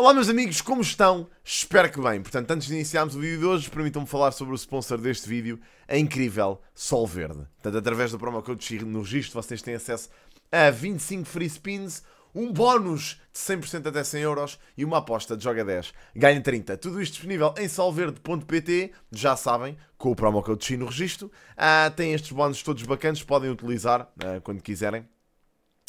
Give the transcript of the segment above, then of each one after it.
Olá meus amigos, como estão? Espero que bem. Portanto, antes de iniciarmos o vídeo de hoje, permitam-me falar sobre o sponsor deste vídeo, a incrível Sol Verde. Portanto, através do promo code no registro, vocês têm acesso a 25 free spins, um bónus de 100% até 100 euros e uma aposta de joga 10, ganha 30. Tudo isto disponível em solverde.pt, já sabem, com o promo code no registro. Ah, têm estes bónus todos bacanas, podem utilizar ah, quando quiserem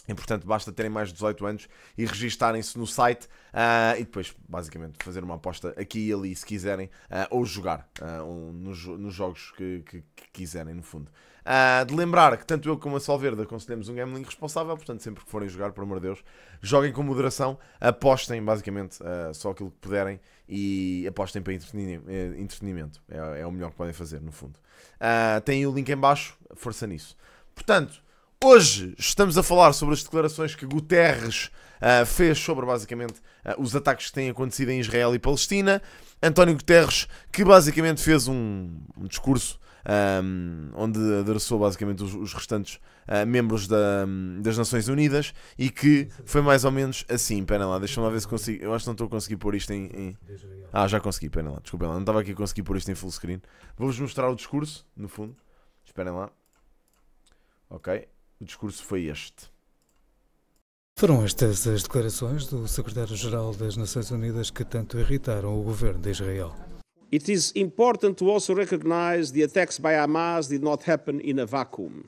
e, portanto, basta terem mais de 18 anos e registarem-se no site uh, e depois, basicamente, fazer uma aposta aqui e ali, se quiserem, uh, ou jogar uh, um, nos, nos, jogos que, que, que, quiserem, no fundo. de lembrar que tanto eu como a Solverde aconselhamos um gambling responsável, portanto, sempre que forem jogar, por amor de Deus, joguem com moderação, apostem, basicamente, só aquilo que puderem e apostem para eh, entretenimento. É, é o melhor que podem fazer, no fundo. Uh, tem o link em baixo, força nisso. Portanto... Hoje estamos a falar sobre as declarações que Guterres uh, fez sobre basicamente uh, os ataques que têm acontecido em Israel e Palestina. António Guterres, que basicamente fez um, um discurso um, ah, onde adereçou basicamente os, os restantes uh, membros da, um, das Nações Unidas e que foi mais ou menos assim. Pera lá, deixa-me lá ver se consigo. Eu acho que não estou a conseguir pôr isto em. em... Ah, já consegui, pera lá, desculpem lá, não estava aqui a conseguir pôr isto em full screen. Vou-vos mostrar o discurso, no fundo. Esperem lá. Ok, o discurso foi este. Foram estas as declarações do secretário-geral das Nações Unidas que tanto irritaram o governo de Israel. It is important to also recognize the attacks by Hamas did not happen in a vacuum.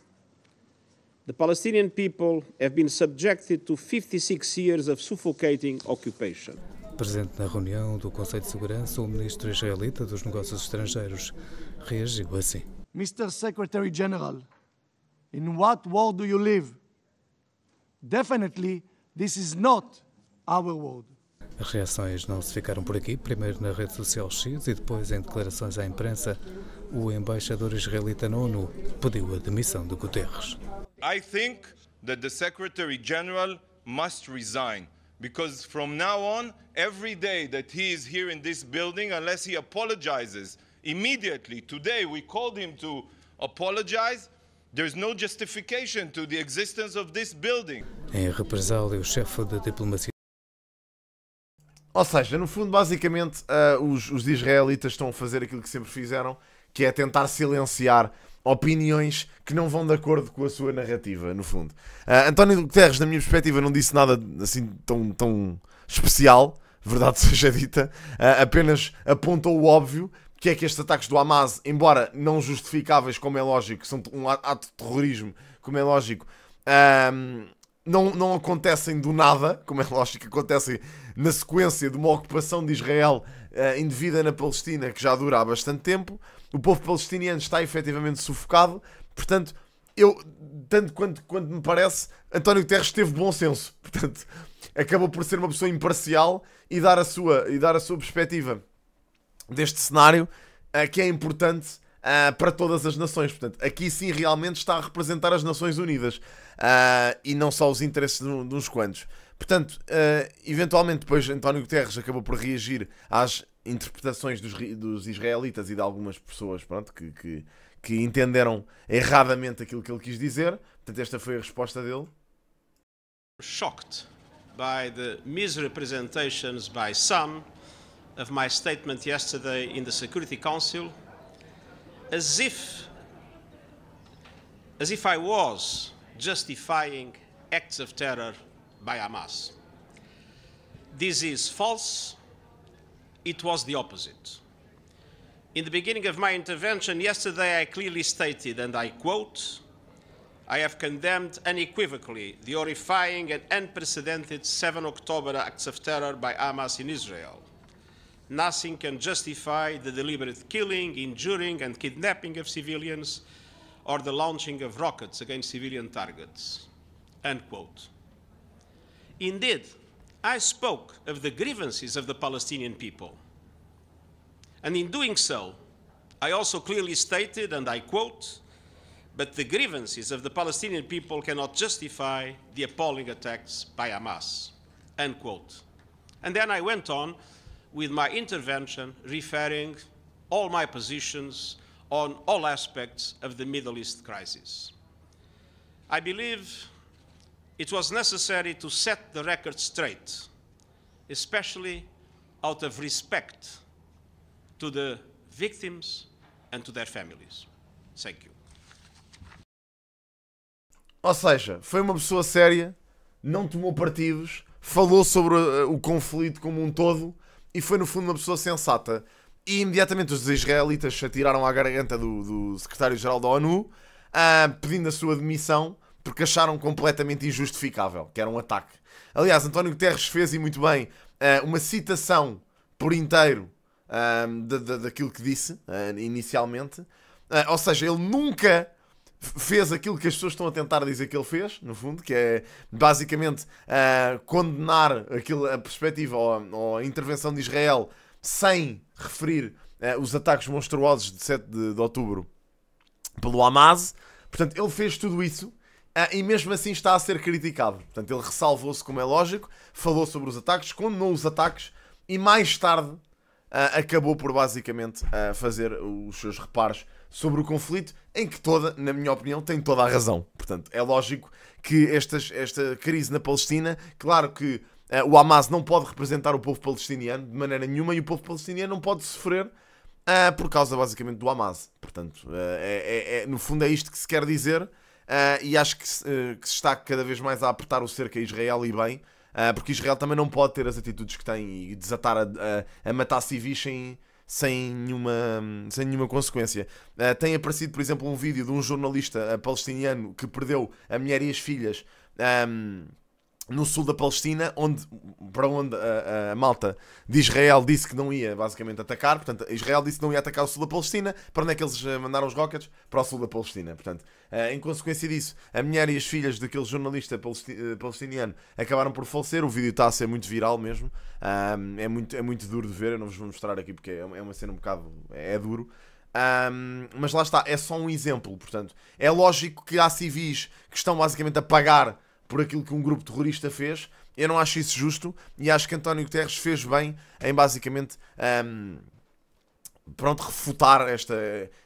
The Palestinian people have been subjected to 56 years of suffocating occupation. Presente na reunião do Conselho de Segurança, o ministro israelita dos Negócios Estrangeiros reagiu assim: Mr. Secretary General, In what world do you live? Definitely, this is not our world. As reações não se ficaram por aqui, primeiro na rede social X e depois em declarações à imprensa. O embaixador israelita na ONU pediu a demissão de Guterres. I think that the Secretary General must resign because from now on every day that he is here in this building unless he apologizes immediately today we called him to apologize Em represália, o chefe da diplomacia. Ou seja, no fundo, basicamente, uh, os, os israelitas estão a fazer aquilo que sempre fizeram, que é tentar silenciar opiniões que não vão de acordo com a sua narrativa, no fundo. Uh, António Guterres, na minha perspectiva, não disse nada assim tão, tão especial, verdade seja dita, uh, apenas apontou o óbvio, que é que estes ataques do Hamas, embora não justificáveis, como é lógico, são um ato de terrorismo, como é lógico, um, não, não acontecem do nada, como é lógico, acontecem na sequência de uma ocupação de Israel uh, indevida na Palestina, que já dura há bastante tempo. O povo palestiniano está efetivamente sufocado, portanto, eu, tanto quanto, quanto me parece, António Terres teve bom senso, portanto, acabou por ser uma pessoa imparcial e dar a sua, e dar a sua perspectiva deste cenário, eh, que é importante Uh, para todas as nações. Portanto, aqui sim realmente está a representar as Nações Unidas uh, e não só os interesses de, de uns quantos. Portanto, uh, eventualmente depois António Guterres acabou por reagir às interpretações dos, dos israelitas e de algumas pessoas pronto, que, que, que, entenderam erradamente aquilo que ele quis dizer. Portanto, esta foi a resposta dele. Shocked by the misrepresentations by some of my statement yesterday in the Security Council as if, as if I was justifying acts of terror by Hamas. This is false. It was the opposite. In the beginning of my intervention yesterday, I clearly stated, and I quote, I have condemned unequivocally the horrifying and unprecedented 7 October acts of terror by Hamas in Israel nothing can justify the deliberate killing, injuring, and kidnapping of civilians or the launching of rockets against civilian targets. quote. Indeed, I spoke of the grievances of the Palestinian people. And in doing so, I also clearly stated, and I quote, but the grievances of the Palestinian people cannot justify the appalling attacks by Hamas, end quote. And then I went on with my intervention referring all my positions on all aspects of the Middle East crisis. I believe it was necessary to set the record straight, especially out of respect to the victims and to their families. Thank you. Ou seja, foi uma pessoa séria, não tomou partidos, falou sobre eh, o conflito como um todo e foi no fundo uma pessoa sensata. E imediatamente os israelitas se atiraram à garganta do, do secretário-geral da ONU, uh, pedindo a sua demissão, porque acharam completamente injustificável, que era um ataque. Aliás, António Guterres fez, e muito bem, uh, uma citação por inteiro ah, da, da, daquilo que disse uh, inicialmente. ou seja, ele nunca fez aquilo que as pessoas estão a tentar dizer que ele fez, no fundo, que é basicamente uh, condenar aquilo, a perspectiva ou, ou, a intervenção de Israel sem referir uh, os ataques monstruosos de 7 de, de, outubro pelo Hamas. Portanto, ele fez tudo isso uh, e mesmo assim está a ser criticado. Portanto, ele ressalvou-se, como é lógico, falou sobre os ataques, condenou os ataques e mais tarde acabou por basicamente fazer os seus reparos sobre o conflito, em que toda, na minha opinião, tem toda a razão. Portanto, é lógico que estas, esta crise na Palestina, claro que uh, o Hamas não pode representar o povo palestiniano de maneira nenhuma e o povo palestiniano não pode sofrer uh, por causa basicamente do Hamas. Portanto, uh, é, é, no fundo é isto que se quer dizer e acho que se, que se está cada vez mais a apertar o cerco a Israel e bem, porque Israel também não pode ter as atitudes que tem e desatar a, a, a matar civis sem sem nenhuma, sem nenhuma consequência. Uh, tem aparecido, por exemplo, um vídeo de um jornalista ah, palestiniano que perdeu a mulher e as filhas. Um, ah, no sul da Palestina, onde, para onde a, a, malta de Israel disse que não ia basicamente atacar, portanto, Israel disse que não ia atacar o sul da Palestina, para onde é que eles eh, mandaram os rockets? Para o sul da Palestina, portanto, eh, em consequência disso, a mulher e as filhas daquele jornalista eh, palestiniano acabaram por falecer, o vídeo está a ser muito viral mesmo, é, muito, é muito duro de ver, eu não vos vou mostrar aqui porque é, é uma cena um bocado, é, é duro, um, mas lá está, é só um exemplo, portanto, é lógico que há civis que estão basicamente a pagar por aquilo que um grupo terrorista fez. Eu não acho isso justo e acho que António Guterres fez bem em basicamente. Um, ehm, pronto, refutar esta,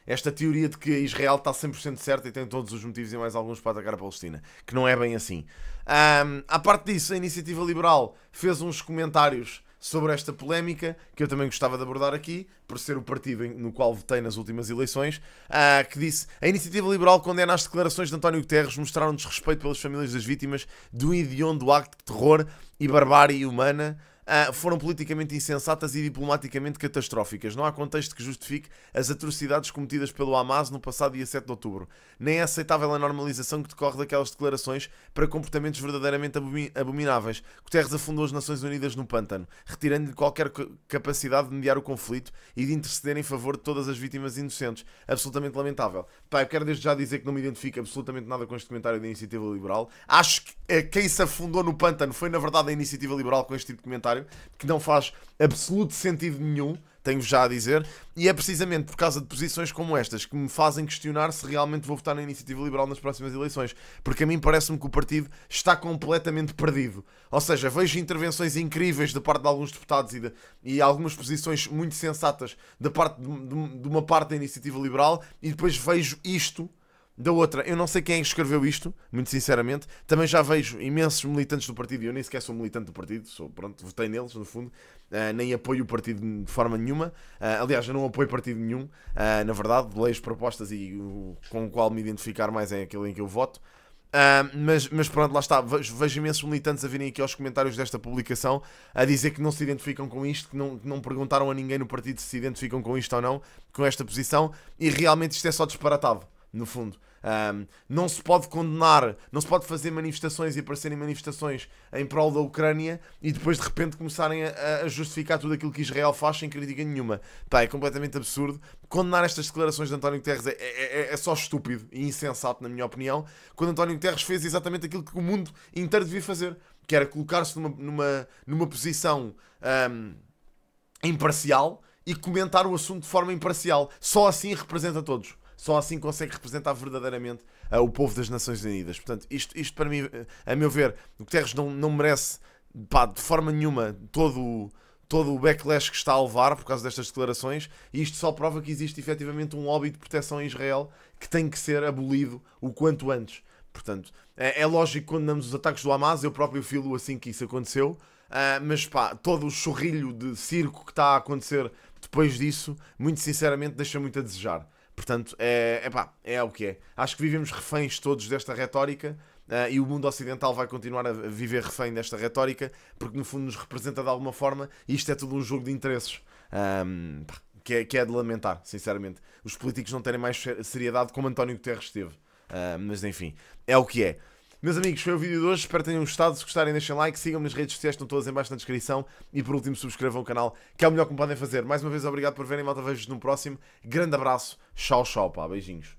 esta teoria de que Israel está 100% certo e tem todos os motivos e mais alguns para atacar a Palestina, que não é bem assim. Um, ehm, parte disso, a Iniciativa Liberal fez uns comentários sobre esta polémica que eu também gostava de abordar aqui, por ser o partido no qual votei nas últimas eleições, ah, que disse: A iniciativa liberal condena as declarações de António Guterres mostraram desrespeito pelas famílias das vítimas de um hediondo acto de terror e barbárie humana uh, foram politicamente insensatas e diplomaticamente catastróficas. Não há contexto que justifique as atrocidades cometidas pelo Hamas no passado dia 7 de outubro. Nem é aceitável a normalização que decorre daquelas declarações para comportamentos verdadeiramente abomináveis. Guterres afundou as Nações Unidas no pântano, retirando-lhe qualquer capacidade de mediar o conflito e de interceder em favor de todas as vítimas inocentes. Absolutamente lamentável. Pá, eu quero desde já dizer que não me identifico absolutamente nada com este comentário da Iniciativa Liberal. Acho que eh, quem se afundou no pântano foi, na verdade, a Iniciativa Liberal com este tipo de comentário que não faz absoluto sentido nenhum, tenho já a dizer, e é precisamente por causa de posições como estas que me fazem questionar se realmente vou votar na Iniciativa Liberal nas próximas eleições, porque a mim parece-me que o partido está completamente perdido. Ou seja, vejo intervenções incríveis da parte de alguns deputados e, de, e algumas posições muito sensatas da parte de, de, de uma parte da Iniciativa Liberal, e depois vejo isto da outra, eu não sei quem é escreveu isto, muito sinceramente. Também já vejo imensos militantes do partido, e eu nem sequer sou militante do partido, sou, pronto, votei neles, no fundo. Uh, nem apoio o partido de forma nenhuma. Uh, aliás, eu não apoio partido nenhum, uh, na verdade. Leio as propostas e o, com o qual me identificar mais é aquele em que eu voto. mas, mas pronto, lá está. Vejo, vejo, imensos militantes a virem aqui aos comentários desta publicação a dizer que não se identificam com isto, que não, que não perguntaram a ninguém no partido se se identificam com isto ou não, com esta posição, e realmente isto é só disparatado no fundo. Um, não se pode condenar, não se pode fazer manifestações e aparecerem manifestações em prol da Ucrânia e depois de repente começarem a, a justificar tudo aquilo que Israel faz sem crítica nenhuma. Pá, é completamente absurdo. Condenar estas declarações de António Guterres é, é, é, é, só estúpido e insensato, na minha opinião, quando António Guterres fez exatamente aquilo que o mundo inteiro devia fazer, que era colocar-se numa, numa, numa posição um, imparcial e comentar o assunto de forma imparcial. Só assim representa todos. Só assim consegue representar verdadeiramente uh, o povo das Nações Unidas. Portanto, isto, isto para mim, a meu ver, o Guterres não, não merece pá, de forma nenhuma todo o todo o backlash que está a levar por causa destas declarações, e isto só prova que existe efetivamente um lobby de proteção em Israel que tem que ser abolido o quanto antes. Portanto, é, é lógico que condenamos os ataques do Hamas, eu próprio filo assim que isso aconteceu, uh, mas pá, todo o chorrilho de circo que está a acontecer depois disso, muito sinceramente, deixa muito a desejar. Portanto, é, é pá, é o que é. Acho que vivemos reféns todos desta retórica uh, e o mundo ocidental vai continuar a viver refém desta retórica porque, no fundo, nos representa de alguma forma e isto é tudo um jogo de interesses. Um, pá, que, é, que é de lamentar, sinceramente. Os políticos não terem mais seriedade como António Guterres teve. Uh, mas enfim, é o que é. Meus amigos, foi o vídeo de hoje. Espero que tenham gostado. Se gostarem, deixem like. Sigam-me nas redes sociais, estão todas em baixo na descrição. E por último, subscrevam o canal, que é o melhor que me podem fazer. Mais uma vez, obrigado por verem. Malta, vejo-vos num próximo. Grande abraço. Tchau, tchau, pá. Beijinhos.